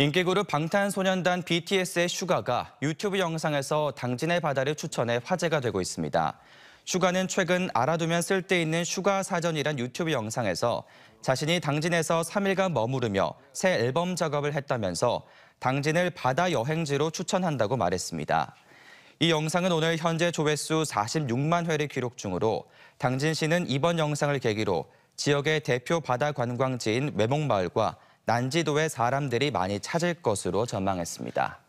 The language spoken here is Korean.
인기그룹 방탄소년단 BTS의 슈가가 유튜브 영상에서 당진의 바다를 추천해 화제가 되고 있습니다. 슈가는 최근 알아두면 쓸데있는 슈가 사전이란 유튜브 영상에서 자신이 당진에서 3일간 머무르며 새 앨범 작업을 했다면서 당진을 바다 여행지로 추천한다고 말했습니다. 이 영상은 오늘 현재 조회수 46만 회를 기록 중으로 당진 시는 이번 영상을 계기로 지역의 대표 바다 관광지인 외목마을과 난지도에 사람들이 많이 찾을 것으로 전망했습니다.